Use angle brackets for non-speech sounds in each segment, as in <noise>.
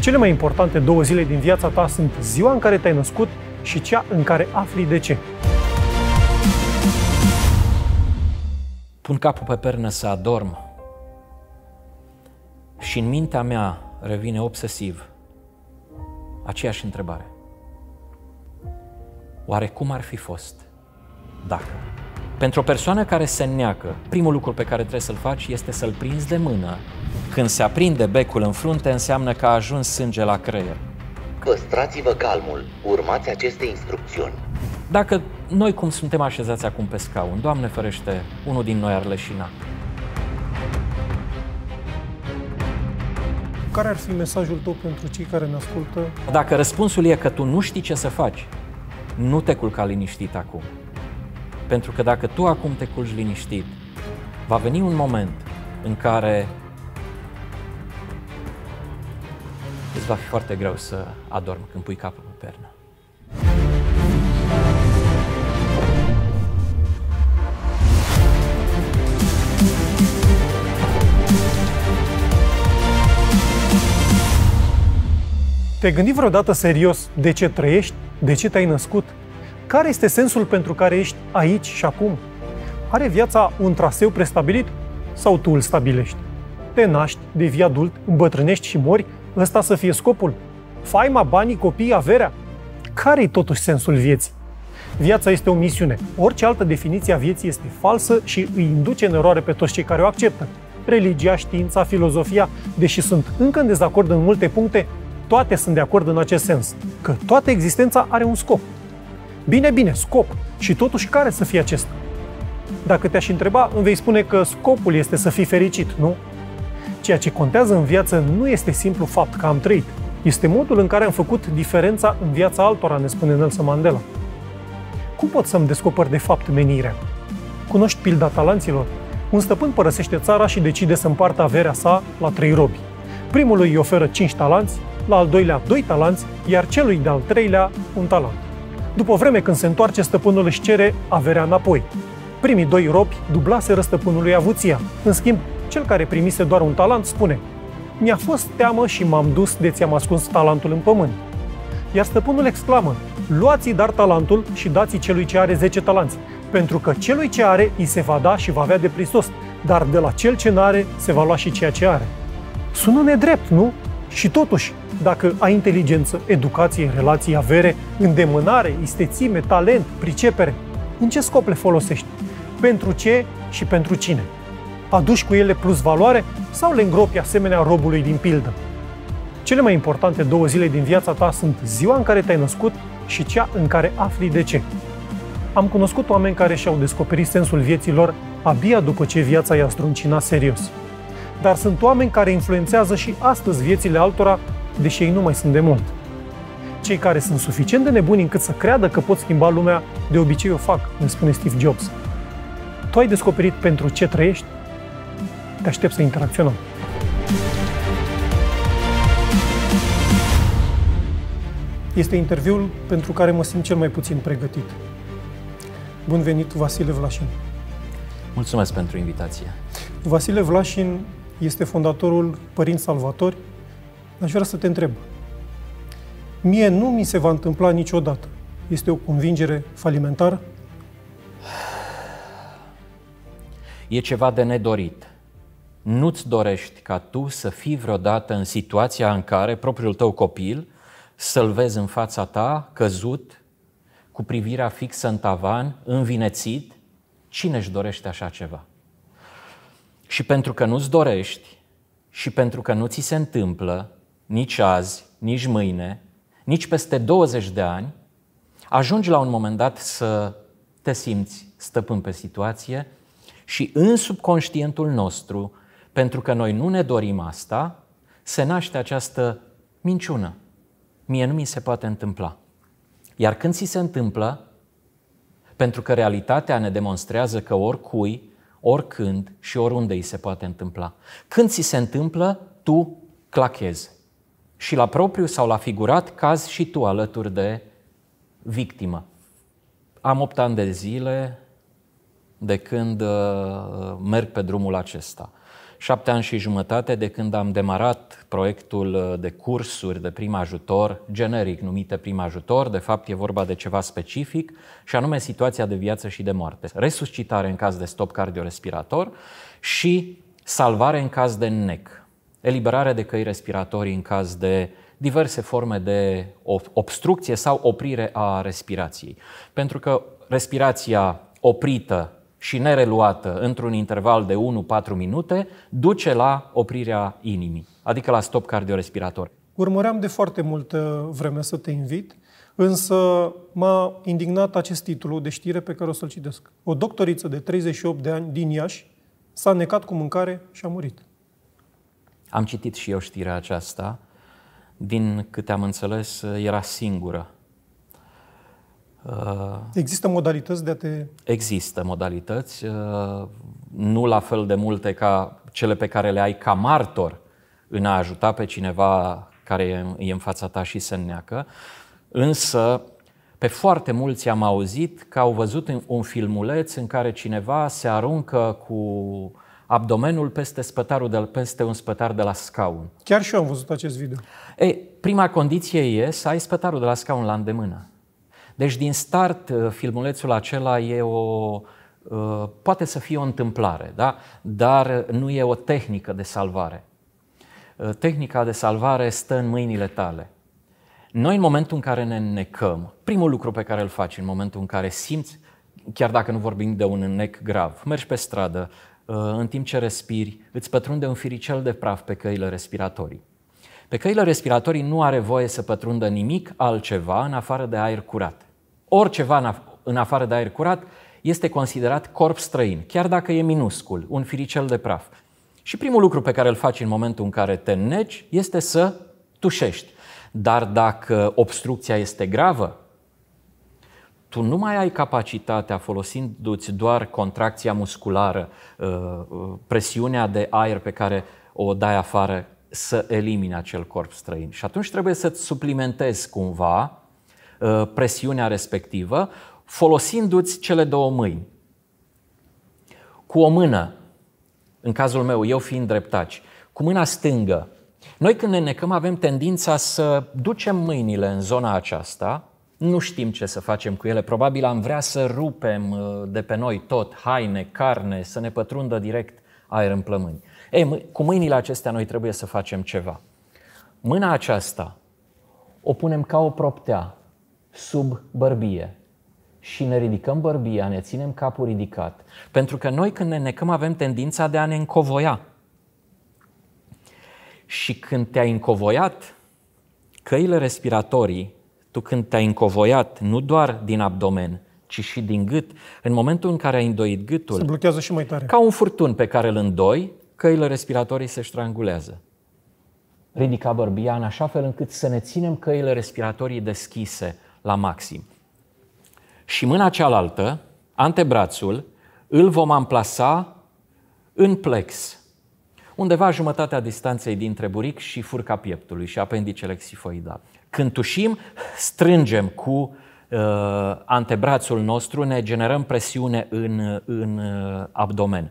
Cele mai importante două zile din viața ta sunt ziua în care te-ai născut și cea în care afli de ce. Pun capul pe pernă să adorm și în mintea mea revine obsesiv aceeași întrebare. Oare cum ar fi fost dacă? Pentru o persoană care se neacă, primul lucru pe care trebuie să-l faci este să-l prinzi de mână. Când se aprinde becul în frunte, înseamnă că a ajuns sânge la creier. Păstrați-vă calmul, urmați aceste instrucțiuni. Dacă noi cum suntem așezați acum pe scaun, Doamne ferește, unul din noi ar leșina. Care ar fi mesajul tău pentru cei care ne ascultă? Dacă răspunsul e că tu nu știi ce să faci, nu te culca liniștit acum. Pentru că dacă tu acum te culci liniștit, va veni un moment în care îți va fi foarte greu să adormi când pui capul pe pernă. Te-ai gândit vreodată serios de ce trăiești? De ce te-ai născut? Care este sensul pentru care ești aici și acum? Are viața un traseu prestabilit sau tu îl stabilești? Te naști, devii adult, îmbătrânești și mori? Ăsta să fie scopul? Faima, banii, copiii, averea? Care-i totuși sensul vieții? Viața este o misiune. Orice altă definiție a vieții este falsă și îi induce în eroare pe toți cei care o acceptă. Religia, știința, filozofia, deși sunt încă în dezacord în multe puncte, toate sunt de acord în acest sens, că toată existența are un scop, Bine, bine, scop. Și totuși, care să fie acesta? Dacă te-aș întreba, îmi vei spune că scopul este să fii fericit, nu? Ceea ce contează în viață nu este simplu fapt că am trăit. Este modul în care am făcut diferența în viața altora, ne spune Nelson Mandela. Cum pot să-mi descoper de fapt menirea? Cunoști pilda talanților? Un stăpân părăsește țara și decide să împartă averea sa la trei robi. Primului îi oferă cinci talanți, la al doilea doi talanți, iar celui de-al treilea un talent. După o vreme când se întoarce, stăpânul își cere averea înapoi. Primii doi robi dublase răstăpânului avuția. În schimb, cel care primise doar un talent spune Mi-a fost teamă și m-am dus de ți-am ascuns talentul în pământ. Iar stăpânul exclamă Luați-i dar talentul și dați-i celui ce are 10 talanți, pentru că celui ce are îi se va da și va avea de prisos, dar de la cel ce n-are se va lua și ceea ce are. Sună nedrept, nu? Și totuși, dacă ai inteligență, educație, relații, avere, îndemânare, istețime, talent, pricepere, în ce scop le folosești? Pentru ce și pentru cine? Aduci cu ele plus valoare sau le îngropi asemenea robului din pildă? Cele mai importante două zile din viața ta sunt ziua în care te-ai născut și cea în care afli de ce. Am cunoscut oameni care și-au descoperit sensul vieții lor abia după ce viața i-a struncinat serios. Dar sunt oameni care influențează și astăzi viețile altora deși ei nu mai sunt de mult. Cei care sunt suficient de nebuni încât să creadă că pot schimba lumea, de obicei o fac, ne spune Steve Jobs. Tu ai descoperit pentru ce trăiești? Te aștept să interacționăm. Este interviul pentru care mă simt cel mai puțin pregătit. Bun venit, Vasile Vlașin. Mulțumesc pentru invitație. Vasile Vlașin este fondatorul Părinți Salvatori, Aș vrea să te întreb. Mie nu mi se va întâmpla niciodată. Este o convingere falimentară? E ceva de nedorit. Nu-ți dorești ca tu să fii vreodată în situația în care propriul tău copil să-l vezi în fața ta, căzut, cu privirea fixă în tavan, învinețit? Cine își dorește așa ceva? Și pentru că nu-ți dorești și pentru că nu ți se întâmplă, nici azi, nici mâine, nici peste 20 de ani, ajungi la un moment dat să te simți stăpân pe situație și în subconștientul nostru, pentru că noi nu ne dorim asta, se naște această minciună. Mie nu mi se poate întâmpla. Iar când ți se întâmplă, pentru că realitatea ne demonstrează că oricui, oricând și oriunde îi se poate întâmpla. Când ți se întâmplă, tu clachezi și la propriu sau la figurat caz și tu alături de victimă. Am 8 ani de zile de când uh, merg pe drumul acesta. Șapte ani și jumătate de când am demarat proiectul uh, de cursuri de prim ajutor, generic numite prim ajutor, de fapt e vorba de ceva specific, și anume situația de viață și de moarte. Resuscitare în caz de stop cardiorespirator și salvare în caz de NEC eliberarea de căi respiratorii în caz de diverse forme de obstrucție sau oprire a respirației. Pentru că respirația oprită și nereluată într-un interval de 1-4 minute duce la oprirea inimii, adică la stop cardiorespirator. Urmăream de foarte multă vreme să te invit, însă m-a indignat acest titlu de știre pe care o să-l citesc. O doctoriță de 38 de ani din Iași s-a necat cu mâncare și a murit. Am citit și eu știrea aceasta. Din câte am înțeles, era singură. Uh, Există modalități de a te... Există modalități, uh, nu la fel de multe ca cele pe care le ai ca martor în a ajuta pe cineva care e în fața ta și se neacă, însă pe foarte mulți am auzit că au văzut un filmuleț în care cineva se aruncă cu abdomenul peste spătarul de peste un spătar de la scaun. Chiar și eu am văzut acest video. Ei, prima condiție e să ai spătarul de la scaun la îndemână. Deci din start uh, filmulețul acela e o uh, poate să fie o întâmplare, da? dar nu e o tehnică de salvare. Uh, tehnica de salvare stă în mâinile tale. Noi în momentul în care ne necăm. primul lucru pe care îl faci în momentul în care simți, chiar dacă nu vorbim de un înnec grav, mergi pe stradă, Uh, în timp ce respiri, îți pătrunde un firicel de praf pe căile respiratorii. Pe căile respiratorii nu are voie să pătrundă nimic altceva în afară de aer curat. Oriceva în afară de aer curat este considerat corp străin, chiar dacă e minuscul, un firicel de praf. Și primul lucru pe care îl faci în momentul în care te neci este să tușești. Dar dacă obstrucția este gravă, tu nu mai ai capacitatea, folosindu-ți doar contracția musculară, uh, uh, presiunea de aer pe care o dai afară, să elimini acel corp străin. Și atunci trebuie să-ți suplimentezi cumva uh, presiunea respectivă, folosindu-ți cele două mâini. Cu o mână, în cazul meu, eu fiind dreptaci, cu mâna stângă, noi când ne necăm avem tendința să ducem mâinile în zona aceasta, nu știm ce să facem cu ele. Probabil am vrea să rupem uh, de pe noi tot, haine, carne, să ne pătrundă direct aer în plămâni. Ei, cu mâinile acestea noi trebuie să facem ceva. Mâna aceasta o punem ca o proptea sub bărbie și ne ridicăm bărbia, ne ținem capul ridicat. Pentru că noi când ne necăm avem tendința de a ne încovoia. Și când te-ai încovoiat, căile respiratorii tu când te-ai încovoiat, nu doar din abdomen, ci și din gât, în momentul în care ai îndoit gâtul, se blochează și mai tare. Ca un furtun pe care îl îndoi, căile respiratorii se ștrangulează. Ridica bărbia în așa fel încât să ne ținem căile respiratorii deschise la maxim. Și mâna cealaltă, antebrațul, îl vom amplasa în plex, undeva jumătatea distanței dintre buric și furca pieptului și apendicele xifoidal. Când tușim, strângem cu uh, antebrațul nostru, ne generăm presiune în, în uh, abdomen.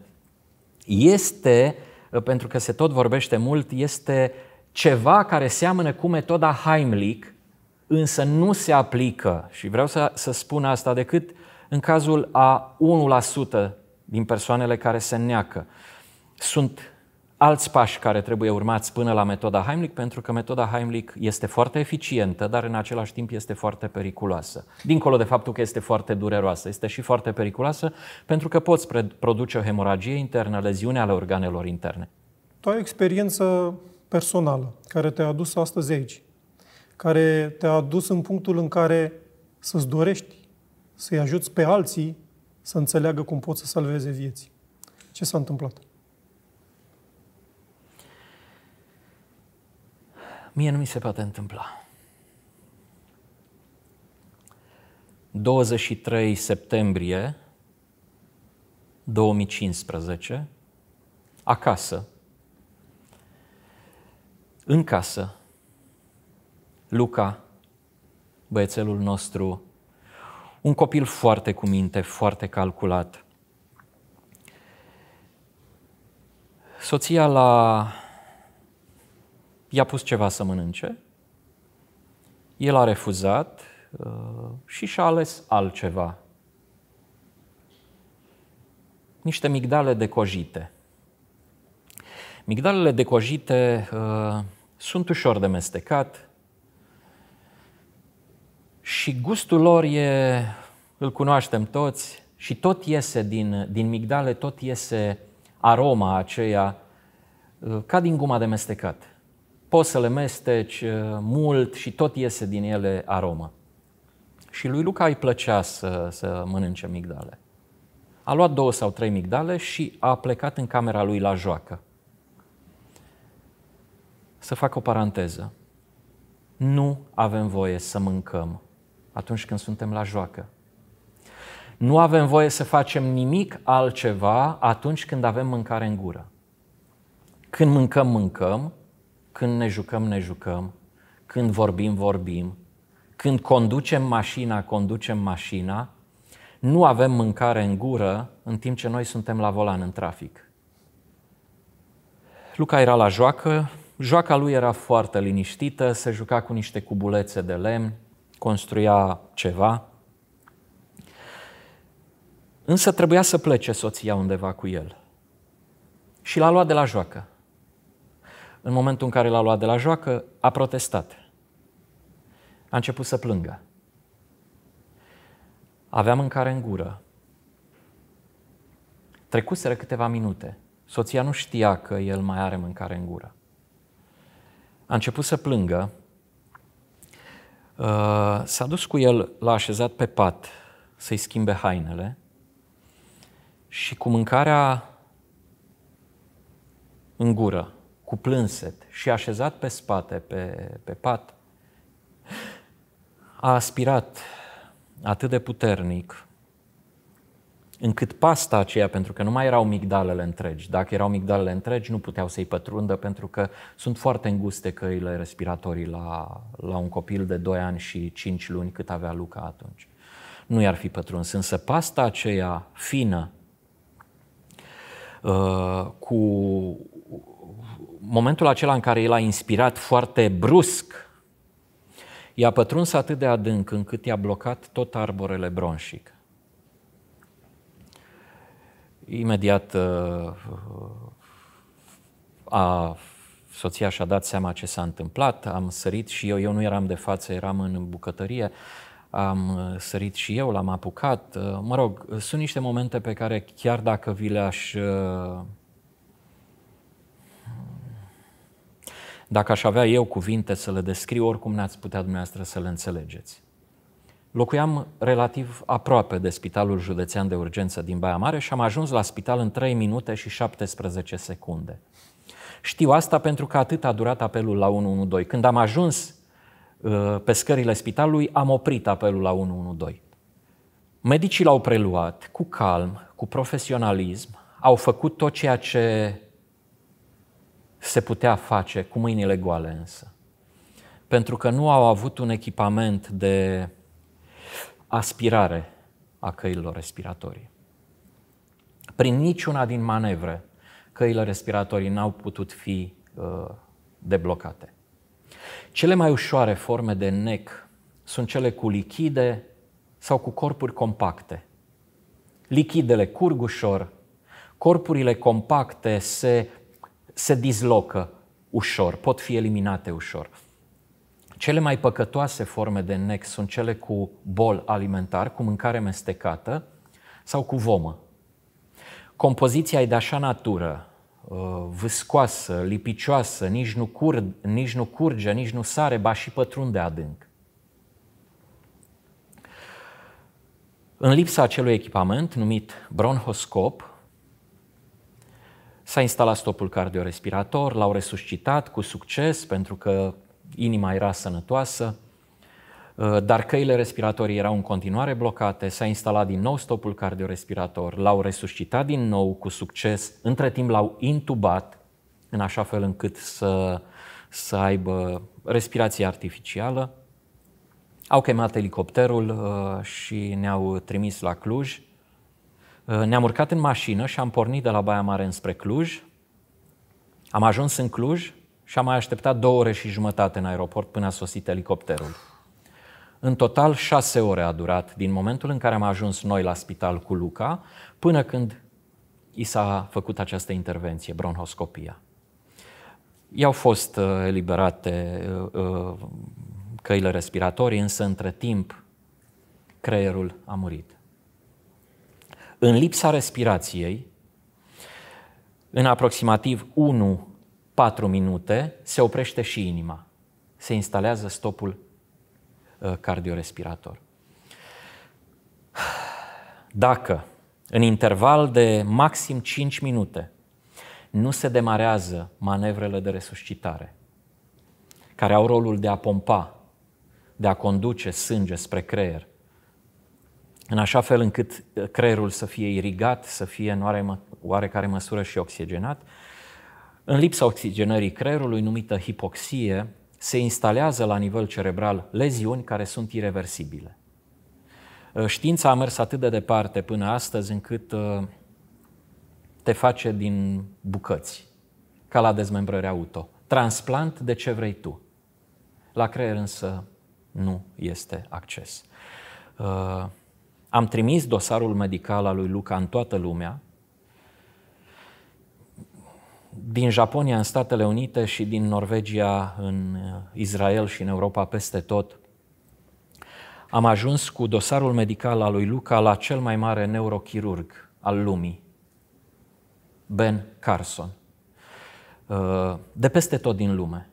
Este, uh, pentru că se tot vorbește mult, este ceva care seamănă cu metoda Heimlich, însă nu se aplică, și vreau să, să spun asta, decât în cazul a 1% din persoanele care se neacă. Sunt alți pași care trebuie urmați până la metoda Heimlich, pentru că metoda Heimlich este foarte eficientă, dar în același timp este foarte periculoasă. Dincolo de faptul că este foarte dureroasă, este și foarte periculoasă pentru că poți produce o hemoragie internă, leziune ale organelor interne. Tu ai experiență personală care te-a adus astăzi aici, care te-a adus în punctul în care să-ți dorești să-i ajuți pe alții să înțeleagă cum poți să salveze vieți. Ce s-a întâmplat? Mie nu mi se poate întâmpla. 23 septembrie 2015, acasă, în casă, Luca, băiețelul nostru, un copil foarte cu minte, foarte calculat. Soția la i-a pus ceva să mănânce, el a refuzat uh, și și-a ales altceva. Niște migdale decojite. Migdalele decojite uh, sunt ușor de mestecat și gustul lor e, îl cunoaștem toți, și tot iese din, din migdale, tot iese aroma aceea uh, ca din guma de mestecat. Poți să le mesteci uh, mult și tot iese din ele aromă. Și lui Luca îi plăcea să, să mănânce migdale. A luat două sau trei migdale și a plecat în camera lui la joacă. Să fac o paranteză. Nu avem voie să mâncăm atunci când suntem la joacă. Nu avem voie să facem nimic altceva atunci când avem mâncare în gură. Când mâncăm, mâncăm, când ne jucăm, ne jucăm. Când vorbim, vorbim. Când conducem mașina, conducem mașina. Nu avem mâncare în gură în timp ce noi suntem la volan în trafic. Luca era la joacă, Joaca lui era foarte liniștită, se juca cu niște cubulețe de lemn, construia ceva. Însă trebuia să plece soția undeva cu el. Și l-a luat de la joacă. În momentul în care l-a luat de la joacă, a protestat. A început să plângă. Avea mâncare în gură. Trecuseră câteva minute. Soția nu știa că el mai are mâncare în gură. A început să plângă. Uh, s-a dus cu el, l-a așezat pe pat să-i schimbe hainele și cu mâncarea în gură cu plânset și așezat pe spate, pe, pe pat, a aspirat atât de puternic încât pasta aceea, pentru că nu mai erau migdalele întregi, dacă erau migdalele întregi, nu puteau să-i pătrundă pentru că sunt foarte înguste căile respiratorii la, la un copil de 2 ani și 5 luni cât avea Luca atunci. Nu i-ar fi pătruns, însă pasta aceea fină, uh, cu momentul acela în care el a inspirat foarte brusc, i-a pătruns atât de adânc încât i-a blocat tot arborele bronșic. Imediat uh, a, soția și-a dat seama ce s-a întâmplat, am sărit și eu, eu nu eram de față, eram în bucătărie, am uh, sărit și eu, l-am apucat. Uh, mă rog, sunt niște momente pe care chiar dacă vi le-aș Dacă aș avea eu cuvinte să le descriu, oricum n-ați putea dumneavoastră să le înțelegeți. Locuiam relativ aproape de Spitalul Județean de Urgență din Baia Mare și am ajuns la spital în 3 minute și 17 secunde. Știu asta pentru că atât a durat apelul la 112. Când am ajuns uh, pe scările spitalului, am oprit apelul la 112. Medicii l-au preluat cu calm, cu profesionalism, au făcut tot ceea ce se putea face cu mâinile goale însă. Pentru că nu au avut un echipament de aspirare a căilor respiratorii. Prin niciuna din manevre, căile respiratorii n-au putut fi uh, deblocate. Cele mai ușoare forme de nec sunt cele cu lichide sau cu corpuri compacte. Lichidele curg ușor, corpurile compacte se se dizlocă ușor, pot fi eliminate ușor. Cele mai păcătoase forme de NEC sunt cele cu bol alimentar, cu mâncare mestecată sau cu vomă. Compoziția e de așa natură, uh, vâscoasă, lipicioasă, nici nu, cur, nici nu curge, nici nu sare, ba și pătrunde adânc. În lipsa acelui echipament numit bronhoscop, S-a instalat stopul cardiorespirator, l-au resuscitat cu succes pentru că inima era sănătoasă, uh, dar căile respiratorii erau în continuare blocate, s-a instalat din nou stopul cardiorespirator, l-au resuscitat din nou cu succes, între timp l-au intubat în așa fel încât să, să aibă respirație artificială. Au chemat elicopterul uh, și ne-au trimis la Cluj. Uh, ne-am urcat în mașină și am pornit de la Baia Mare înspre Cluj. Am ajuns în Cluj și am mai așteptat două ore și jumătate în aeroport până a sosit elicopterul. În total șase ore a durat din momentul în care am ajuns noi la spital cu Luca până când i s-a făcut această intervenție, bronhoscopia. I-au fost uh, eliberate uh, căile respiratorii, însă între timp creierul a murit în lipsa respirației, în aproximativ 1-4 minute, se oprește și inima. Se instalează stopul uh, cardiorespirator. Dacă în interval de maxim 5 minute nu se demarează manevrele de resuscitare, care au rolul de a pompa, de a conduce sânge spre creier, în așa fel încât uh, creierul să fie irigat, să fie în oarecare măsură și oxigenat. În lipsa oxigenării creierului, numită hipoxie, se instalează la nivel cerebral leziuni care sunt irreversibile. Uh, știința a mers atât de departe până astăzi încât uh, te face din bucăți, ca la dezmembrări auto. Transplant de ce vrei tu. La creier însă nu este acces. Am trimis dosarul medical al lui Luca în toată lumea, din Japonia în Statele Unite și din Norvegia în uh, Israel și în Europa peste tot. Am ajuns cu dosarul medical al lui Luca la cel mai mare neurochirurg al lumii, Ben Carson, uh, de peste tot din lume.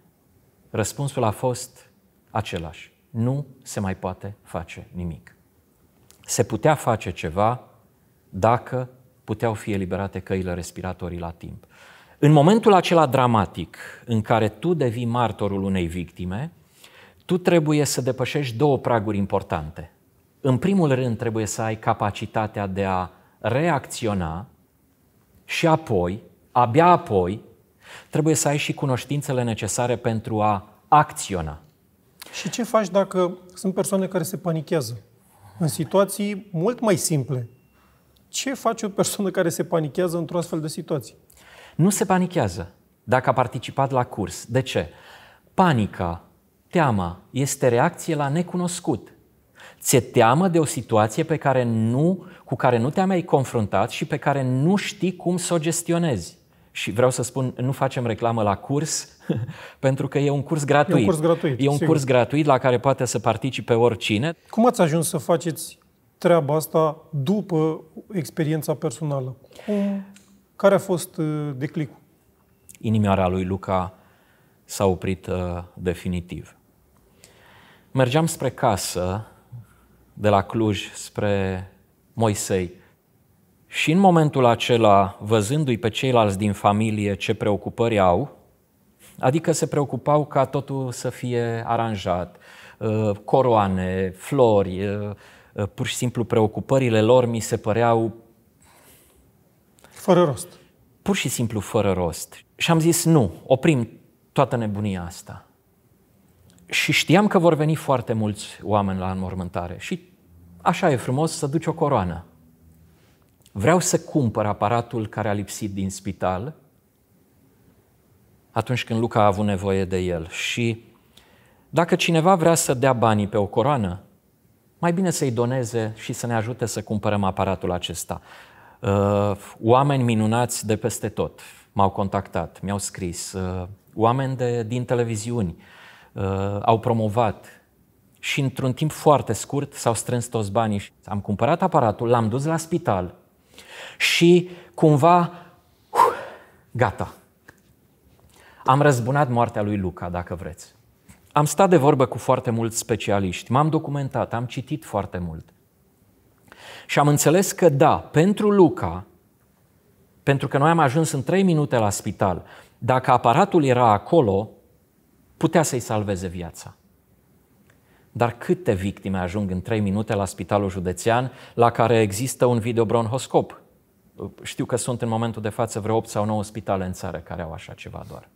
Răspunsul a fost același. Nu se mai poate face nimic se putea face ceva dacă puteau fi eliberate căile respiratorii la timp. În momentul acela dramatic în care tu devii martorul unei victime, tu trebuie să depășești două praguri importante. În primul rând, trebuie să ai capacitatea de a reacționa și apoi, abia apoi, trebuie să ai și cunoștințele necesare pentru a acționa. Și ce faci dacă sunt persoane care se panichează? în situații mult mai simple. Ce face o persoană care se panichează într-o astfel de situație? Nu se panichează dacă a participat la curs. De ce? Panica, teama, este reacție la necunoscut. Ți-e teamă de o situație pe care nu, cu care nu te-ai mai confruntat și pe care nu știi cum să o gestionezi și vreau să spun, nu facem reclamă la curs, <laughs> pentru că e un curs gratuit. E un curs gratuit, e un curs gratuit la care poate să participe oricine. Cum ați ajuns să faceți treaba asta după experiența personală? Cum, care a fost uh, declicul? Inimioara lui Luca s-a oprit uh, definitiv. Mergeam spre casă, de la Cluj, spre Moisei, și în momentul acela, văzându-i pe ceilalți din familie ce preocupări au, adică se preocupau ca totul să fie aranjat, ă, coroane, flori, ă, ă, pur și simplu preocupările lor mi se păreau... Fără rost. Pur și simplu fără rost. Și am zis, nu, oprim toată nebunia asta. Și știam că vor veni foarte mulți oameni la înmormântare. Și așa e frumos să duci o coroană vreau să cumpăr aparatul care a lipsit din spital atunci când Luca a avut nevoie de el. Și dacă cineva vrea să dea banii pe o coroană, mai bine să-i doneze și să ne ajute să cumpărăm aparatul acesta. Uh, oameni minunați de peste tot m-au contactat, mi-au scris, uh, oameni de, din televiziuni uh, au promovat și într-un timp foarte scurt s-au strâns toți banii. Am cumpărat aparatul, l-am dus la spital, și cumva, uh, gata. Am răzbunat moartea lui Luca, dacă vreți. Am stat de vorbă cu foarte mulți specialiști, m-am documentat, am citit foarte mult. Și am înțeles că da, pentru Luca, pentru că noi am ajuns în 3 minute la spital, dacă aparatul era acolo, putea să-i salveze viața. Dar câte victime ajung în 3 minute la spitalul județean la care există un videobronhoscop? Știu că sunt în momentul de față vreo 8 sau 9 spitale în țară care au așa ceva doar.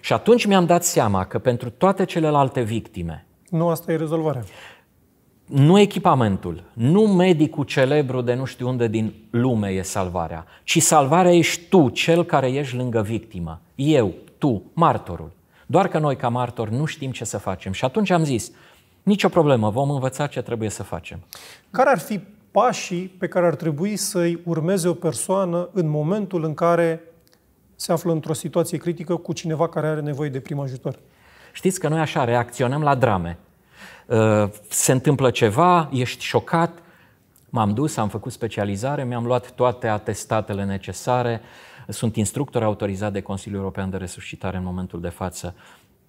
Și atunci mi-am dat seama că pentru toate celelalte victime... Nu asta e rezolvarea. Nu echipamentul, nu medicul celebru de nu știu unde din lume e salvarea, ci salvarea ești tu, cel care ești lângă victimă. Eu, tu, martorul. Doar că noi ca martori nu știm ce să facem. Și atunci am zis, nicio problemă, vom învăța ce trebuie să facem. Care ar fi pașii pe care ar trebui să-i urmeze o persoană în momentul în care se află într-o situație critică cu cineva care are nevoie de prim ajutor. Știți că noi așa reacționăm la drame. Uh, se întâmplă ceva, ești șocat, m-am dus, am făcut specializare, mi-am luat toate atestatele necesare, sunt instructor autorizat de Consiliul European de Resuscitare în momentul de față.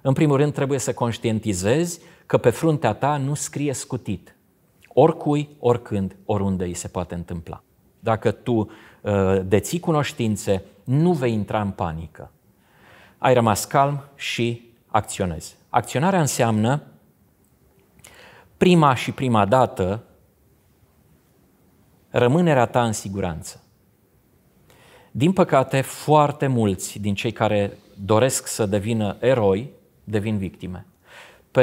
În primul rând, trebuie să conștientizezi că pe fruntea ta nu scrie scutit oricui, oricând, oriunde îi se poate întâmpla. Dacă tu uh, deții cunoștințe, nu vei intra în panică. Ai rămas calm și acționezi. Acționarea înseamnă prima și prima dată rămânerea ta în siguranță. Din păcate, foarte mulți din cei care doresc să devină eroi devin victime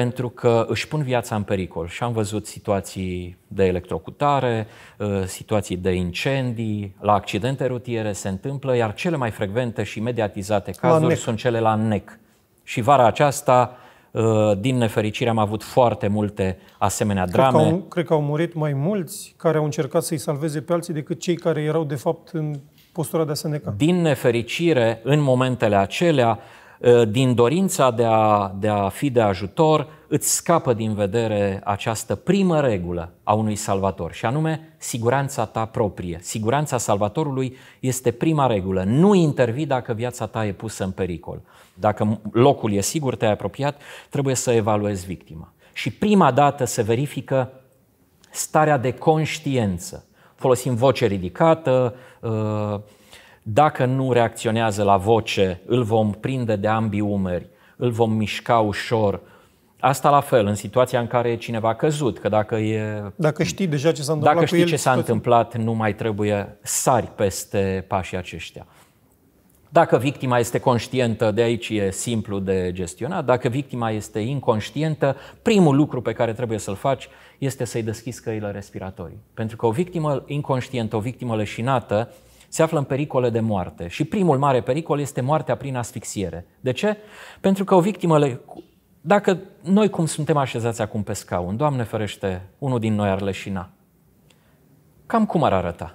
pentru că își pun viața în pericol. Și am văzut situații de electrocutare, uh, situații de incendii, la accidente rutiere se întâmplă, iar cele mai frecvente și mediatizate cazuri sunt cele la NEC. Și vara aceasta, uh, din nefericire, am avut foarte multe asemenea drame. că, au, cred că au murit mai mulți care au încercat să-i salveze pe alții decât cei care erau, de fapt, în postura de a se neca. Din nefericire, în momentele acelea, Uh, din dorința de a, de a fi de ajutor, îți scapă din vedere această primă regulă a unui salvator, și anume siguranța ta proprie. Siguranța salvatorului este prima regulă. Nu intervii dacă viața ta e pusă în pericol. Dacă locul e sigur, te-ai apropiat, trebuie să evaluezi victima. Și prima dată se verifică starea de conștiență. Folosim voce ridicată, uh, dacă nu reacționează la voce, îl vom prinde de ambii umeri, îl vom mișca ușor. Asta la fel, în situația în care e cineva a căzut, că dacă e... Dacă știi deja ce s-a întâmplat Dacă știi el, ce s-a întâmplat, nu mai trebuie sari peste pașii aceștia. Dacă victima este conștientă, de aici e simplu de gestionat, dacă victima este inconștientă, primul lucru pe care trebuie să-l faci este să-i deschizi căile respiratorii. Pentru că o victimă inconștientă, o victimă leșinată, se află în pericole de moarte. Și primul mare pericol este moartea prin asfixiere. De ce? Pentru că o victimă, dacă noi cum suntem așezați acum pe scaun, Doamne ferește, unul din noi ar leșina. Cam cum ar arăta?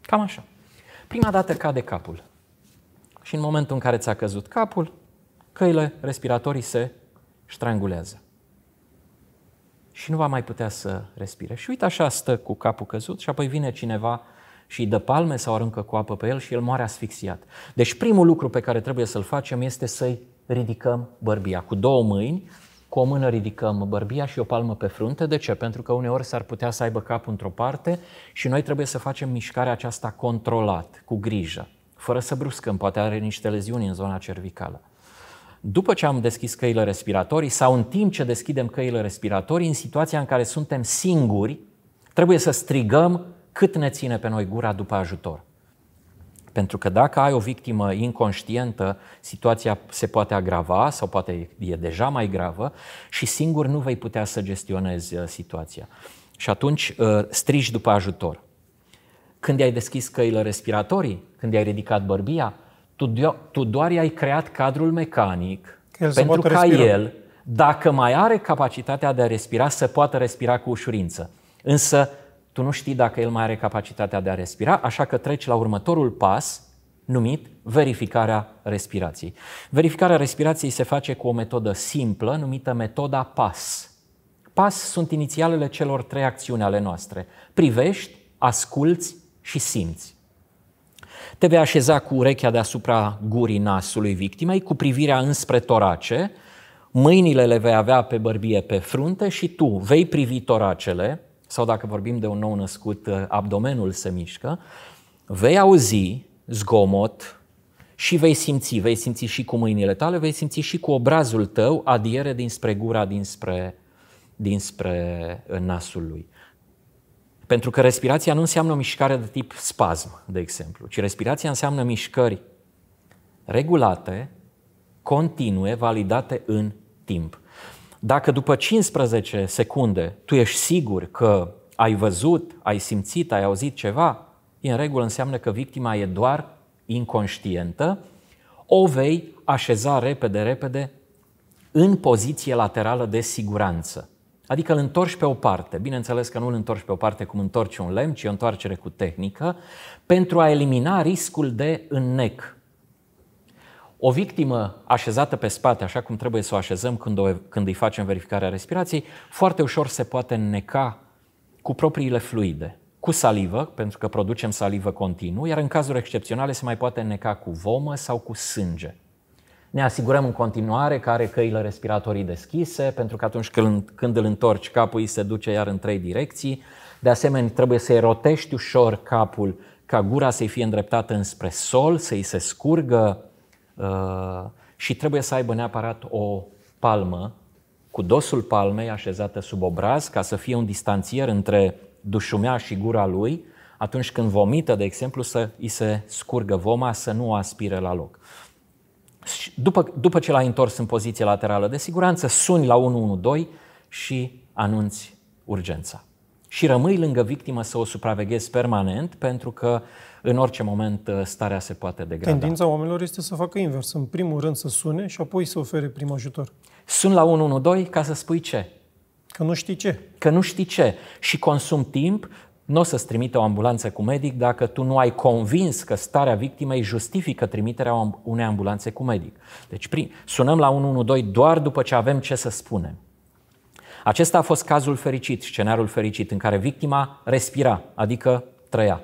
Cam așa. Prima dată cade capul. Și în momentul în care ți-a căzut capul, căile respiratorii se ștrangulează și nu va mai putea să respire. Și uite așa stă cu capul căzut și apoi vine cineva și îi dă palme sau aruncă cu apă pe el și el moare asfixiat. Deci primul lucru pe care trebuie să-l facem este să-i ridicăm bărbia. Cu două mâini, cu o mână ridicăm bărbia și o palmă pe frunte. De ce? Pentru că uneori s-ar putea să aibă capul într-o parte și noi trebuie să facem mișcarea aceasta controlat, cu grijă, fără să bruscăm, poate are niște leziuni în zona cervicală după ce am deschis căile respiratorii sau în timp ce deschidem căile respiratorii, în situația în care suntem singuri, trebuie să strigăm cât ne ține pe noi gura după ajutor. Pentru că dacă ai o victimă inconștientă, situația se poate agrava sau poate e deja mai gravă și singur nu vei putea să gestionezi uh, situația. Și atunci uh, strigi după ajutor. Când ai deschis căile respiratorii, când ai ridicat bărbia, tu, tu doar i-ai creat cadrul mecanic el pentru ca respira. el, dacă mai are capacitatea de a respira, să poată respira cu ușurință. Însă tu nu știi dacă el mai are capacitatea de a respira, așa că treci la următorul pas, numit verificarea respirației. Verificarea respirației se face cu o metodă simplă numită metoda PAS. PAS sunt inițialele celor trei acțiuni ale noastre. Privești, asculți și simți. Te vei așeza cu urechea deasupra gurii nasului victimei, cu privirea înspre torace, mâinile le vei avea pe bărbie, pe frunte și tu vei privi toracele, sau dacă vorbim de un nou născut, abdomenul se mișcă, vei auzi zgomot și vei simți, vei simți și cu mâinile tale, vei simți și cu obrazul tău adiere dinspre gura, dinspre, dinspre nasul lui. Pentru că respirația nu înseamnă o mișcare de tip spasm, de exemplu, ci respirația înseamnă mișcări regulate, continue, validate în timp. Dacă după 15 secunde tu ești sigur că ai văzut, ai simțit, ai auzit ceva, în regulă înseamnă că victima e doar inconștientă, o vei așeza repede, repede în poziție laterală de siguranță. Adică îl întorci pe o parte. Bineînțeles că nu îl întorci pe o parte cum întorci un lemn, ci o întoarcere cu tehnică, pentru a elimina riscul de înnec. O victimă așezată pe spate, așa cum trebuie să o așezăm când, o, când îi facem verificarea respirației, foarte ușor se poate înneca cu propriile fluide, cu salivă, pentru că producem salivă continuu, iar în cazuri excepționale se mai poate înneca cu vomă sau cu sânge. Ne asigurăm în continuare că are căile respiratorii deschise, pentru că atunci când, când îl întorci, capul îi se duce iar în trei direcții. De asemenea, trebuie să-i rotești ușor capul ca gura să-i fie îndreptată înspre sol, să-i se scurgă uh, și trebuie să aibă neapărat o palmă cu dosul palmei așezată sub obraz ca să fie un distanțier între dușumea și gura lui, atunci când vomită, de exemplu, să îi se scurgă voma, să nu o aspire la loc după, după ce l-ai întors în poziție laterală de siguranță, suni la 112 și anunți urgența. Și rămâi lângă victimă să o supraveghezi permanent, pentru că în orice moment uh, starea se poate degrada. Tendința oamenilor este să facă invers. În primul rând să sune și apoi să ofere prim ajutor. Sun la 112 ca să spui ce? Că nu știi ce. Că nu știi ce. Și consum timp nu o să-ți trimite o ambulanță cu medic dacă tu nu ai convins că starea victimei justifică trimiterea unei ambulanțe cu medic. Deci sunăm la 112 doar după ce avem ce să spunem. Acesta a fost cazul fericit, scenariul fericit, în care victima respira, adică trăia.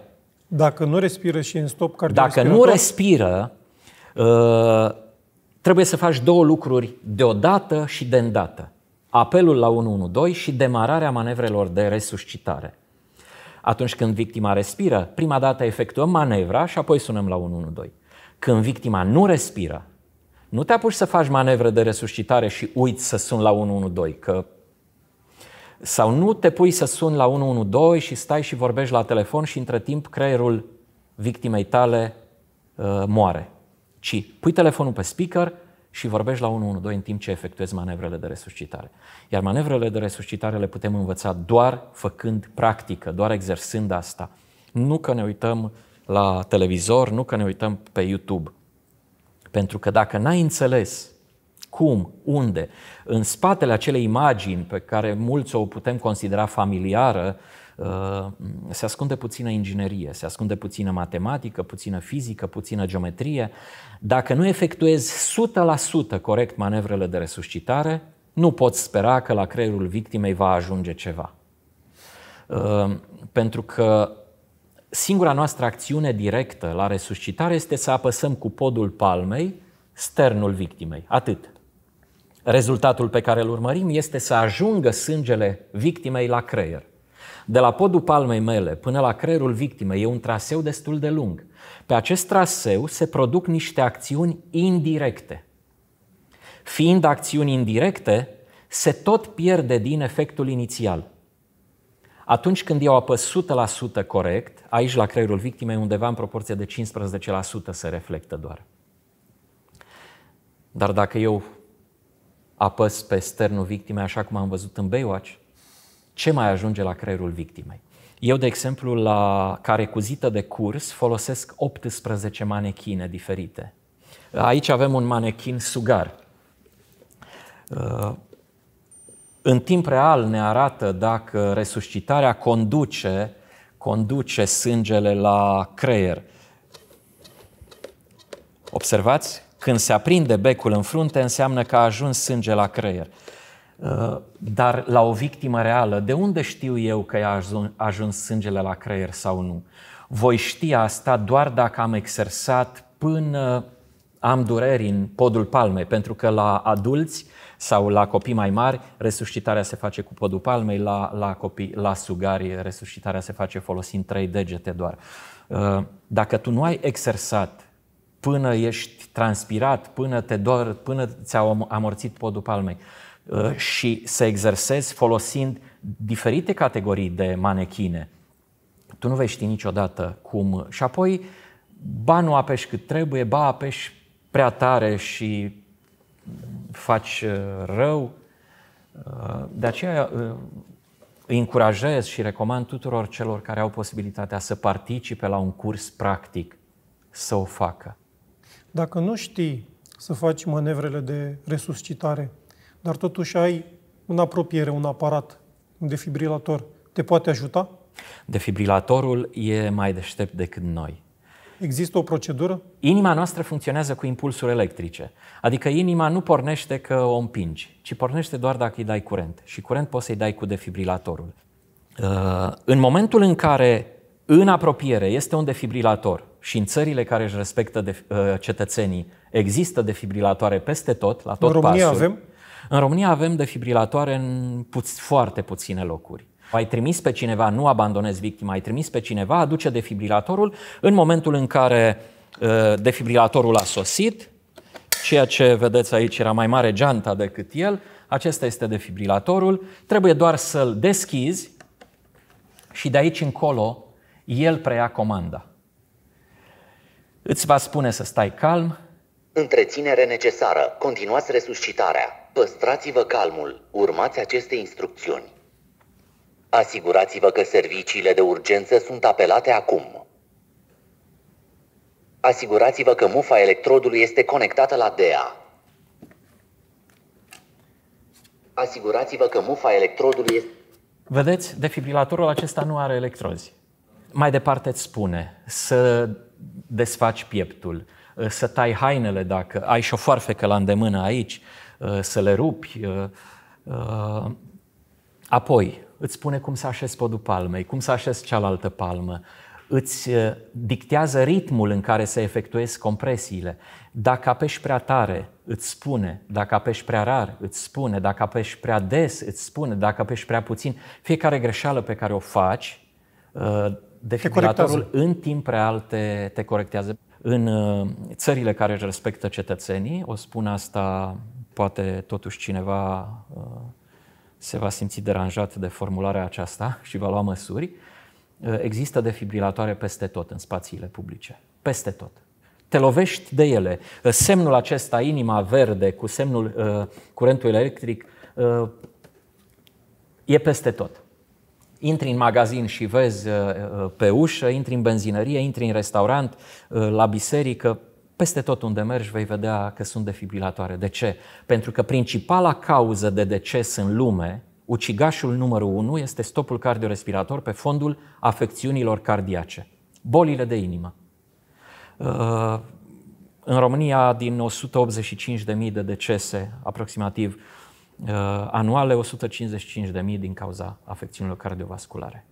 Dacă nu respiră și în stop cardiac. Dacă nu respiră, uh, trebuie să faci două lucruri deodată și de îndată. Apelul la 112 și demararea manevrelor de resuscitare. Atunci când victima respiră, prima dată efectuăm manevra și apoi sunăm la 112. Când victima nu respiră, nu te apuci să faci manevră de resuscitare și uiți să suni la 112, că sau nu te pui să suni la 112 și stai și vorbești la telefon și între timp creierul victimei tale uh, moare. Ci pui telefonul pe speaker, și vorbești la 112 în timp ce efectuezi manevrele de resuscitare. Iar manevrele de resuscitare le putem învăța doar făcând practică, doar exersând asta. Nu că ne uităm la televizor, nu că ne uităm pe YouTube. Pentru că dacă n-ai înțeles cum, unde, în spatele acelei imagini pe care mulți o putem considera familiară, Uh, se ascunde puțină inginerie, se ascunde puțină matematică, puțină fizică, puțină geometrie. Dacă nu efectuezi 100% corect manevrele de resuscitare, nu poți spera că la creierul victimei va ajunge ceva. Uh, pentru că singura noastră acțiune directă la resuscitare este să apăsăm cu podul palmei sternul victimei. Atât. Rezultatul pe care îl urmărim este să ajungă sângele victimei la creier. De la podul palmei mele până la creierul victimei e un traseu destul de lung. Pe acest traseu se produc niște acțiuni indirecte. Fiind acțiuni indirecte, se tot pierde din efectul inițial. Atunci când eu apăs 100% corect, aici la creierul victimei undeva în proporție de 15% se reflectă doar. Dar dacă eu apăs pe sternul victimei așa cum am văzut în Baywatch, ce mai ajunge la creierul victimei. Eu, de exemplu, la care cuzită de curs folosesc 18 manechine diferite. Aici avem un manechin sugar. Uh, în timp real ne arată dacă resuscitarea conduce, conduce sângele la creier. Observați? Când se aprinde becul în frunte, înseamnă că a ajuns sânge la creier. Dar la o victimă reală, de unde știu eu că i-a ajuns sângele la creier sau nu? Voi ști asta doar dacă am exersat până am dureri în podul palmei, pentru că la adulți sau la copii mai mari, resuscitarea se face cu podul palmei, la, la copii, la sugari, resuscitarea se face folosind trei degete doar. Uh, dacă tu nu ai exersat până ești transpirat, până te dor, până ți a amorțit podul palmei, Uh, și să exersezi folosind diferite categorii de manechine. Tu nu vei ști niciodată cum. Și apoi, ba nu apeși cât trebuie, ba apeși prea tare și faci uh, rău. Uh, de aceea îi încurajez și recomand tuturor celor care au posibilitatea să participe la un curs practic să o facă. Dacă nu știi să faci manevrele de resuscitare, dar totuși ai în apropiere un aparat, un defibrilator. Te poate ajuta? Defibrilatorul e mai deștept decât noi. Există o procedură? Inima noastră funcționează cu impulsuri electrice. Adică inima nu pornește că o împingi, ci pornește doar dacă îi dai curent. Și curent poți să-i dai cu defibrilatorul. Uh, în momentul în care în apropiere este un defibrilator și în țările care își respectă de, uh, cetățenii există defibrilatoare peste tot, la tot în România pasul. avem? În România avem defibrilatoare în puț- foarte puține locuri. Ai trimis pe cineva, nu abandonezi victima, ai trimis pe cineva, aduce defibrilatorul. În momentul în care uh, defibrilatorul a sosit, ceea ce vedeți aici era mai mare geanta decât el, acesta este defibrilatorul, trebuie doar să-l deschizi și de aici încolo el preia comanda. Îți va spune să stai calm. Întreținere necesară. Continuați resuscitarea. Păstrați-vă calmul, urmați aceste instrucțiuni. Asigurați-vă că serviciile de urgență sunt apelate acum. Asigurați-vă că mufa electrodului este conectată la DEA. Asigurați-vă că mufa electrodului este... Vedeți, defibrilatorul acesta nu are electrozi. Mai departe îți spune să desfaci pieptul, să tai hainele dacă ai și o foarfecă la îndemână aici, Uh, să le rupi. Uh, uh, apoi, îți spune cum să așezi podul palmei, cum să așezi cealaltă palmă, îți dictează ritmul în care să efectuezi compresiile. Dacă apeși prea tare, îți spune. Dacă apeși prea rar, îți spune. Dacă apeși prea des, îți spune. Dacă apeși prea puțin, fiecare greșeală pe care o faci, defibrilatorul în timp real te, te corectează. În țările care își respectă cetățenii, o spun asta poate totuși cineva uh, se va simți deranjat de formularea aceasta <laughs> și va lua măsuri, uh, există defibrilatoare peste tot în spațiile publice. Peste tot. Te lovești de ele. Uh, semnul acesta, inima verde, cu semnul curentul electric, e peste tot. Intri în magazin și vezi pe ușă, intri în benzinărie, intri în restaurant, la biserică, peste tot unde mergi vei vedea că sunt defibrilatoare. De ce? Pentru că principala cauză de deces în lume, ucigașul numărul 1, este stopul cardiorespirator pe fondul afecțiunilor cardiace, bolile de inimă. Uh, în România, din 185.000 de decese aproximativ uh, anuale, 155.000 din cauza afecțiunilor cardiovasculare.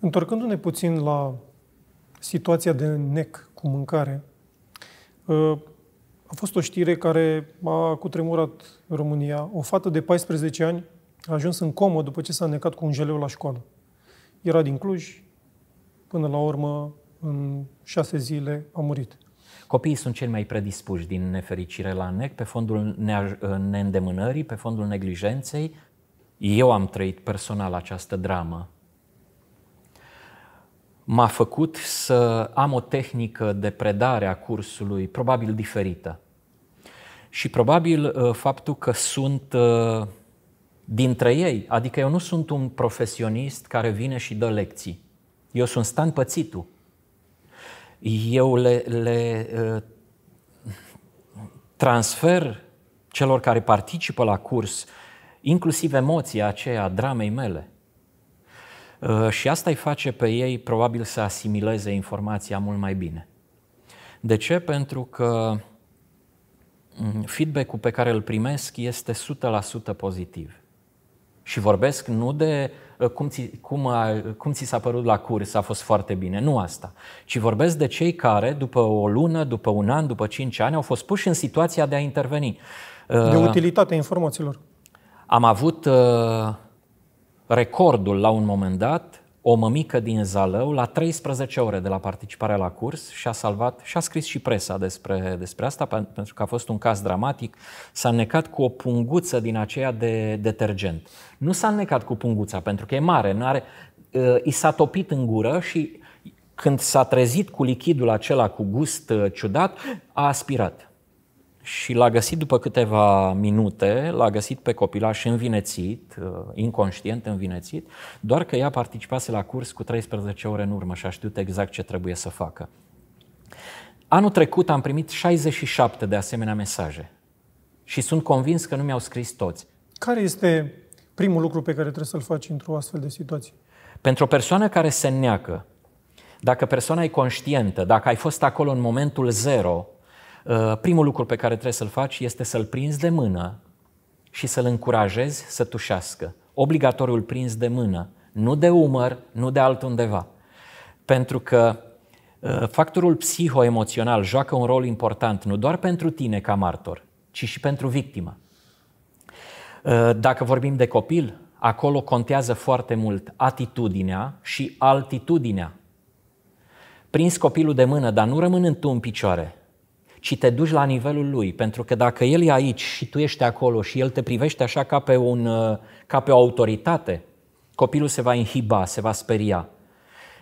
Întorcându-ne puțin la situația de nec cu mâncare, Ă, a fost o știre care a cutremurat România. O fată de 14 ani a ajuns în comă după ce s-a necat cu un geleu la școală. Era din Cluj, până la urmă, în șase zile a murit. Copiii sunt cei mai predispuși din nefericire la nec pe fondul neîndemânării, pe fondul neglijenței. Eu am trăit personal această dramă m-a făcut să am o tehnică de predare a cursului probabil diferită. Și probabil uh, faptul că sunt uh, dintre ei, adică eu nu sunt un profesionist care vine și dă lecții. Eu sunt Stan Pățitu. Eu le, le uh, transfer celor care participă la curs inclusiv emoția aceea a dramei mele – Uh, și asta îi face pe ei probabil să asimileze informația mult mai bine. De ce? Pentru că mm, feedback-ul pe care îl primesc este 100% pozitiv. Și vorbesc nu de uh, cum ți, cum, a, cum ți s-a părut la curs, a fost foarte bine, nu asta, ci vorbesc de cei care, după o lună, după un an, după cinci ani, au fost puși în situația de a interveni. De uh, utilitatea informațiilor. Am avut recordul la un moment dat, o mămică din Zalău, la 13 ore de la participarea la curs, și-a salvat, și-a scris și presa despre, despre asta, pentru că a fost un caz dramatic, s-a necat cu o punguță din aceea de detergent. Nu s-a necat cu punguța, pentru că e mare, nu are, ă, i s-a topit în gură și când s-a trezit cu lichidul acela cu gust ă, ciudat, a aspirat și l-a găsit după câteva minute, l-a găsit pe copilaș învinețit, uh, inconștient învinețit, doar că ea participase la curs cu 13 ore în urmă și a știut exact ce trebuie să facă. Anul trecut am primit 67 de asemenea mesaje și sunt convins că nu mi-au scris toți. Care este primul lucru pe care trebuie să-l faci într-o astfel de situație? Pentru o persoană care se neacă, dacă persoana e conștientă, dacă ai fost acolo în momentul zero, Uh, primul lucru pe care trebuie să-l faci este să-l prinzi de mână și să-l încurajezi să tușească. Obligatoriul prins de mână, nu de umăr, nu de altundeva. Pentru că uh, factorul psihoemoțional joacă un rol important nu doar pentru tine ca martor, ci și pentru victimă. Uh, dacă vorbim de copil, acolo contează foarte mult atitudinea și altitudinea. Prins copilul de mână, dar nu rămân tu în picioare, și te duci la nivelul lui. Pentru că dacă el e aici și tu ești acolo și el te privește așa ca pe, un, uh, ca pe o autoritate, copilul se va inhiba, se va speria.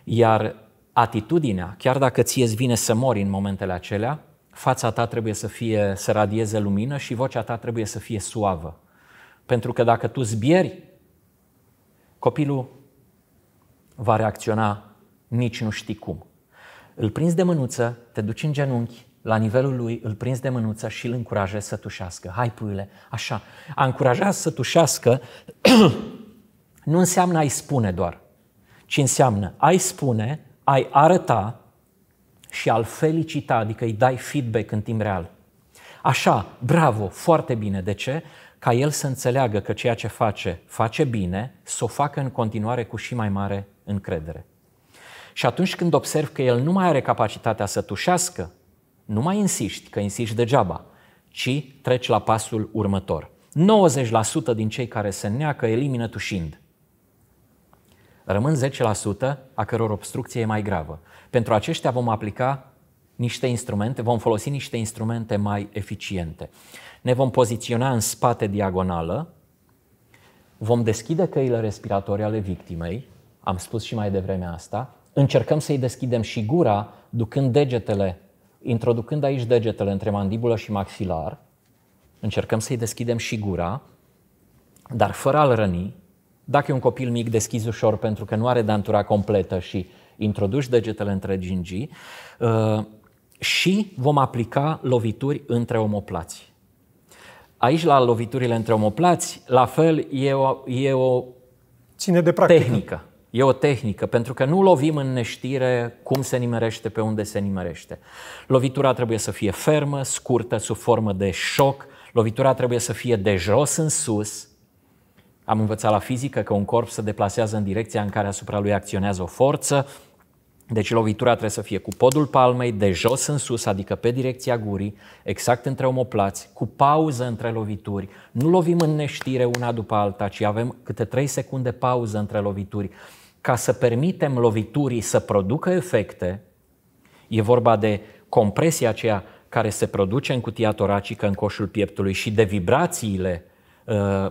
Iar atitudinea, chiar dacă ție îți vine să mori în momentele acelea, fața ta trebuie să fie să radieze lumină și vocea ta trebuie să fie suavă. Pentru că dacă tu zbieri, copilul va reacționa nici nu știi cum. Îl prinzi de mânuță, te duci în genunchi la nivelul lui, îl prinzi de mânuță și îl încurajezi să tușească. Hai, puiule, așa. A încuraja să tușească <clears throat> nu înseamnă ai spune doar, ci înseamnă ai spune, ai arăta și al felicita, adică îi dai feedback în timp real. Așa, bravo, foarte bine. De ce? Ca el să înțeleagă că ceea ce face, face bine, să o facă în continuare cu și mai mare încredere. Și atunci când observ că el nu mai are capacitatea să tușească, nu mai insiști, că insiști degeaba, ci treci la pasul următor. 90% din cei care se neacă elimină tușind. Rămân 10% a căror obstrucție e mai gravă. Pentru aceștia vom aplica niște instrumente, vom folosi niște instrumente mai eficiente. Ne vom poziționa în spate diagonală, vom deschide căile respiratorii ale victimei, am spus și mai devreme asta, încercăm să-i deschidem și gura, ducând degetele introducând aici degetele între mandibulă și maxilar, încercăm să-i deschidem și gura, dar fără a-l răni, dacă e un copil mic, deschizi ușor pentru că nu are dantura completă și introduci degetele între gingii uh, și vom aplica lovituri între omoplați. Aici, la loviturile între omoplați, la fel, e o, e o Ține de practică. tehnică. E o tehnică, pentru că nu lovim în neștire cum se nimerește, pe unde se nimerește. Lovitura trebuie să fie fermă, scurtă, sub formă de șoc. Lovitura trebuie să fie de jos în sus. Am învățat la fizică că un corp se deplasează în direcția în care asupra lui acționează o forță. Deci lovitura trebuie să fie cu podul palmei, de jos în sus, adică pe direcția gurii, exact între omoplați, cu pauză între lovituri. Nu lovim în neștire una după alta, ci avem câte 3 secunde pauză între lovituri ca să permitem loviturii să producă efecte, e vorba de compresia aceea care se produce în cutia toracică, în coșul pieptului și de vibrațiile, uh,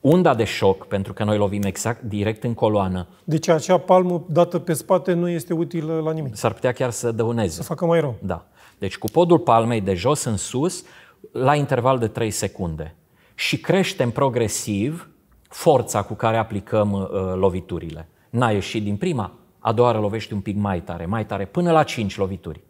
unda de șoc, pentru că noi lovim exact direct în coloană. Deci acea palmă dată pe spate nu este utilă la nimic. S-ar putea chiar să dăuneze. Să facă mai rău. Da. Deci cu podul palmei de jos în sus, la interval de 3 secunde. Și creștem progresiv forța cu care aplicăm uh, loviturile n-a ieșit din prima, a doua oară lovești un pic mai tare, mai tare, până la 5 lovituri.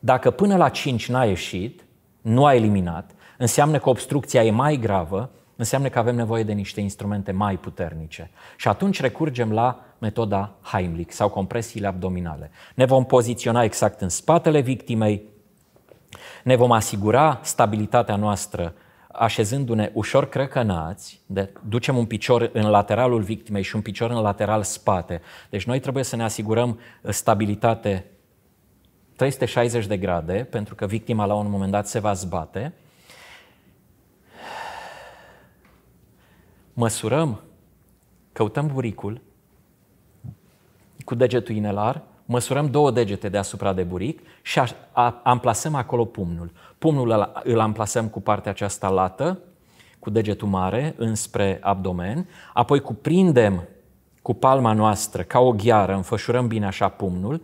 Dacă până la 5 n-a ieșit, nu a eliminat, înseamnă că obstrucția e mai gravă, înseamnă că avem nevoie de niște instrumente mai puternice. Și atunci recurgem la metoda Heimlich sau compresiile abdominale. Ne vom poziționa exact în spatele victimei, ne vom asigura stabilitatea noastră așezându-ne ușor crăcănați, de, ducem un picior în lateralul victimei și un picior în lateral spate. Deci noi trebuie să ne asigurăm uh, stabilitate 360 de grade, pentru că victima la un moment dat se va zbate. Măsurăm, căutăm buricul cu degetul inelar, măsurăm două degete deasupra de buric și a, a, amplasăm acolo pumnul. Pumnul ăla, îl amplasăm cu partea aceasta lată, cu degetul mare, înspre abdomen, apoi cuprindem cu palma noastră, ca o gheară, înfășurăm bine așa pumnul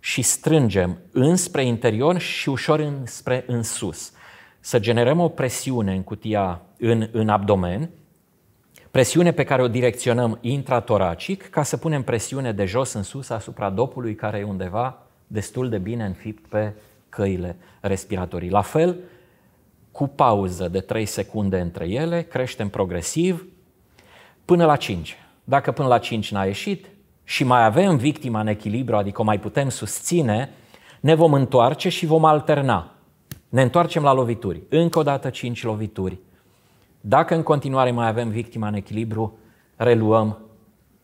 și strângem înspre interior și ușor înspre în sus. Să generăm o presiune în cutia, în, în abdomen, Presiune pe care o direcționăm intratoracic ca să punem presiune de jos în sus asupra dopului care e undeva destul de bine înfipt pe căile respiratorii. La fel, cu pauză de 3 secunde între ele, creștem progresiv până la 5. Dacă până la 5 n-a ieșit și mai avem victima în echilibru, adică o mai putem susține, ne vom întoarce și vom alterna. Ne întoarcem la lovituri. Încă o dată 5 lovituri dacă în continuare mai avem victima în echilibru, reluăm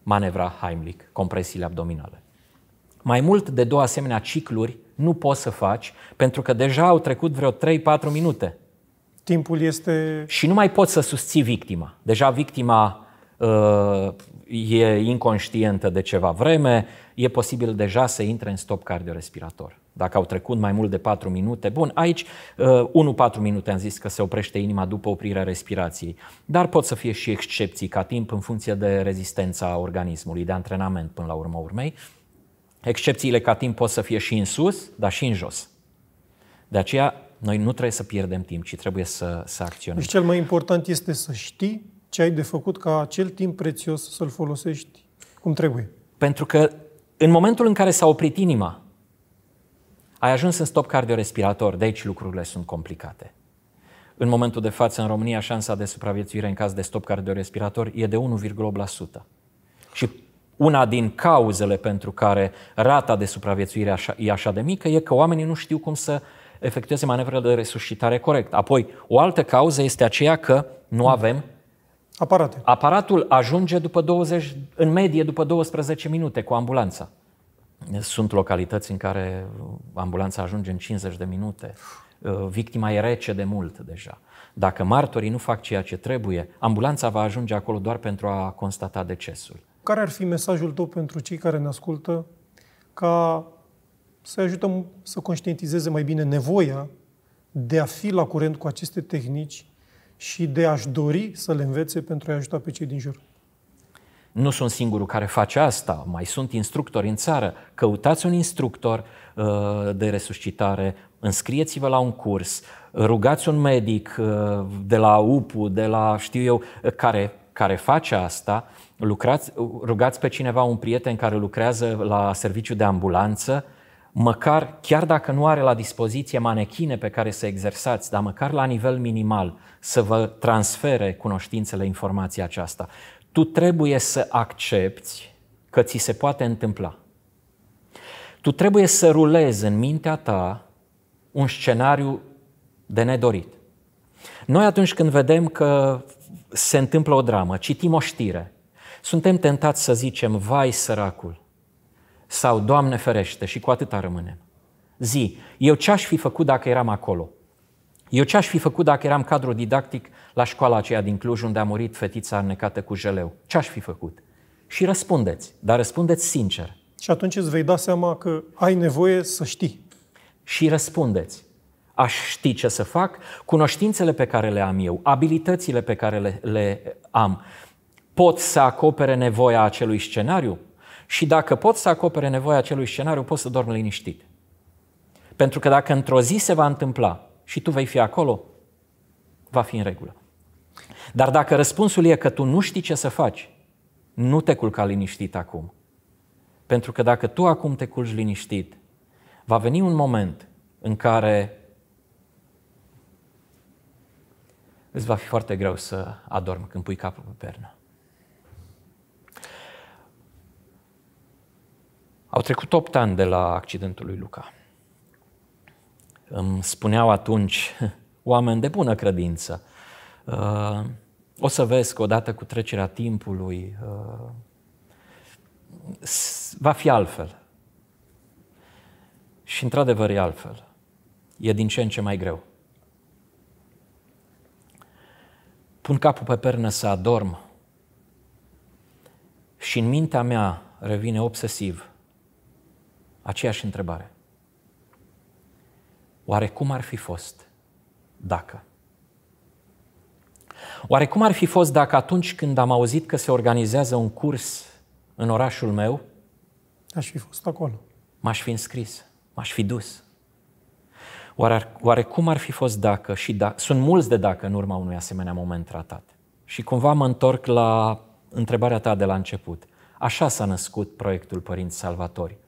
manevra Heimlich, compresiile abdominale. Mai mult de două asemenea cicluri nu poți să faci, pentru că deja au trecut vreo 3-4 minute. Timpul este... Și nu mai poți să susții victima. Deja victima uh, e inconștientă de ceva vreme, e posibil deja să intre în stop cardiorespirator dacă au trecut mai mult de 4 minute. Bun, aici 1-4 uh, minute am zis că se oprește inima după oprirea respirației, dar pot să fie și excepții ca timp în funcție de rezistența organismului, de antrenament până la urmă urmei. Excepțiile ca timp pot să fie și în sus, dar și în jos. De aceea, noi nu trebuie să pierdem timp, ci trebuie să, să acționăm. Și deci, cel mai important este să știi ce ai de făcut ca acel timp prețios să-l folosești cum trebuie. Pentru că în momentul în care s-a oprit inima, ai ajuns în stop cardiorespirator, de aici lucrurile sunt complicate. În momentul de față, în România, șansa de supraviețuire în caz de stop cardiorespirator e de 1,8%. Și una din cauzele pentru care rata de supraviețuire e așa de mică e că oamenii nu știu cum să efectueze manevrele de resuscitare corect. Apoi, o altă cauză este aceea că nu hmm. avem aparate. Aparatul ajunge după 20, în medie după 12 minute cu ambulanța. Sunt localități în care ambulanța ajunge în 50 de minute. Uh, victima e rece de mult deja. Dacă martorii nu fac ceea ce trebuie, ambulanța va ajunge acolo doar pentru a constata decesul. Care ar fi mesajul tău pentru cei care ne ascultă ca să ajutăm să conștientizeze mai bine nevoia de a fi la curent cu aceste tehnici și de a-și dori să le învețe pentru a ajuta pe cei din jur? Nu sunt singurul care face asta, mai sunt instructori în țară. Căutați un instructor uh, de resuscitare, înscrieți-vă la un curs, rugați un medic uh, de la UPU, de la știu eu, care, care face asta, lucrați, rugați pe cineva, un prieten care lucrează la serviciu de ambulanță, măcar, chiar dacă nu are la dispoziție manechine pe care să exersați, dar măcar la nivel minimal, să vă transfere cunoștințele, informația aceasta tu trebuie să accepti că ți se poate întâmpla. Tu trebuie să rulezi în mintea ta un scenariu de nedorit. Noi atunci când vedem că se întâmplă o dramă, citim o știre, suntem tentați să zicem, vai săracul, sau Doamne ferește, și cu atâta rămânem. Zi, eu ce aș fi făcut dacă eram acolo? Eu ce aș fi făcut dacă eram cadru didactic la școala aceea din Cluj, unde a murit fetița înnecată cu jeleu? Ce aș fi făcut? Și răspundeți, dar răspundeți sincer. Și atunci îți vei da seama că ai nevoie să știi. Și răspundeți. Aș ști ce să fac, cunoștințele pe care le am eu, abilitățile pe care le, le am, pot să acopere nevoia acelui scenariu? Și dacă pot să acopere nevoia acelui scenariu, pot să dorm liniștit. Pentru că dacă într-o zi se va întâmpla și tu vei fi acolo, va fi în regulă. Dar dacă răspunsul e că tu nu știi ce să faci, nu te culca liniștit acum. Pentru că dacă tu acum te culci liniștit, va veni un moment în care îți va fi foarte greu să adormi când pui capul pe pernă. Au trecut 8 ani de la accidentul lui Luca îmi spuneau atunci <laughs> oameni de bună credință, uh, o să vezi că odată cu trecerea timpului uh, va fi altfel. Și într-adevăr e altfel. E din ce în ce mai greu. Pun capul pe pernă să adorm și în mintea mea revine obsesiv aceeași întrebare. Oare cum ar fi fost dacă? Oare cum ar fi fost dacă atunci când am auzit că se organizează un curs în orașul meu, aș fi fost acolo. M-aș fi înscris, m-aș fi dus. Oare, oare cum ar fi fost dacă și da, sunt mulți de dacă în urma unui asemenea moment tratat. Și cumva mă întorc la întrebarea ta de la început. Așa s-a născut proiectul Părinți Salvatori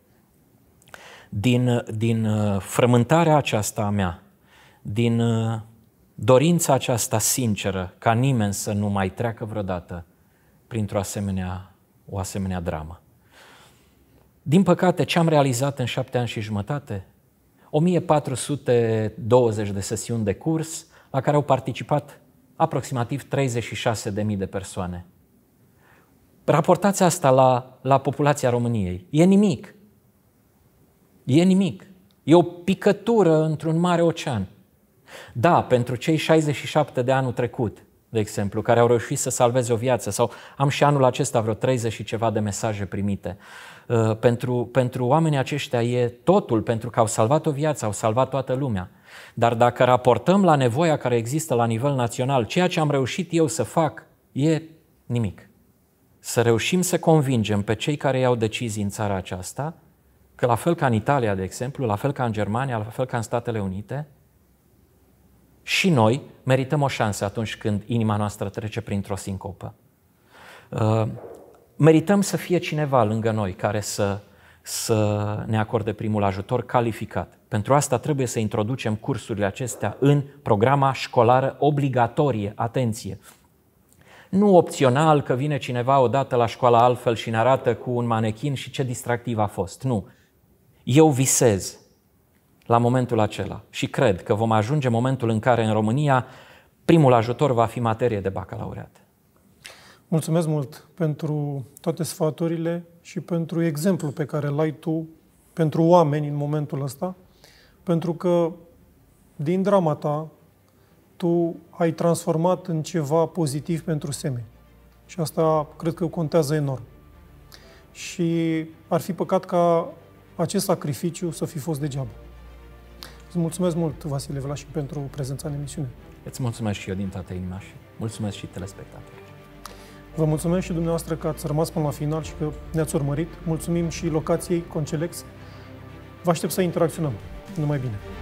din, din uh, frământarea aceasta a mea, din uh, dorința aceasta sinceră, ca nimeni să nu mai treacă vreodată printr-o asemenea, o asemenea dramă. Din păcate, ce am realizat în șapte ani și jumătate? 1420 de sesiuni de curs, la care au participat aproximativ 36.000 de persoane. Raportați asta la, la populația României. E nimic. E nimic. E o picătură într-un mare ocean. Da, pentru cei 67 de anul trecut, de exemplu, care au reușit să salveze o viață, sau am și anul acesta vreo 30 și ceva de mesaje primite. Uh, pentru, pentru oamenii aceștia e totul, pentru că au salvat o viață, au salvat toată lumea. Dar dacă raportăm la nevoia care există la nivel național, ceea ce am reușit eu să fac e nimic. Să reușim să convingem pe cei care iau decizii în țara aceasta că la fel ca în Italia, de exemplu, la fel ca în Germania, la fel ca în Statele Unite, și noi merităm o șansă atunci când inima noastră trece printr-o sincopă. Uh, merităm să fie cineva lângă noi care să, să ne acorde primul ajutor calificat. Pentru asta trebuie să introducem cursurile acestea în programa școlară obligatorie. Atenție! Nu opțional că vine cineva odată la școală altfel și ne arată cu un manechin și ce distractiv a fost. Nu. Eu visez la momentul acela și cred că vom ajunge momentul în care în România primul ajutor va fi materie de bacalaureat. Mulțumesc mult pentru toate sfaturile și pentru exemplul pe care l-ai tu pentru oameni în momentul ăsta, pentru că din drama ta tu ai transformat în ceva pozitiv pentru semeni. Și asta cred că contează enorm. Și ar fi păcat ca acest sacrificiu să fi fost degeaba. Îți mulțumesc mult, Vasile și pentru prezența în emisiune. Îți mulțumesc și eu din toată inima și mulțumesc și telespectatorilor. Vă mulțumesc și dumneavoastră că ați rămas până la final și că ne-ați urmărit. Mulțumim și locației Concelex. Vă aștept să interacționăm. Numai bine!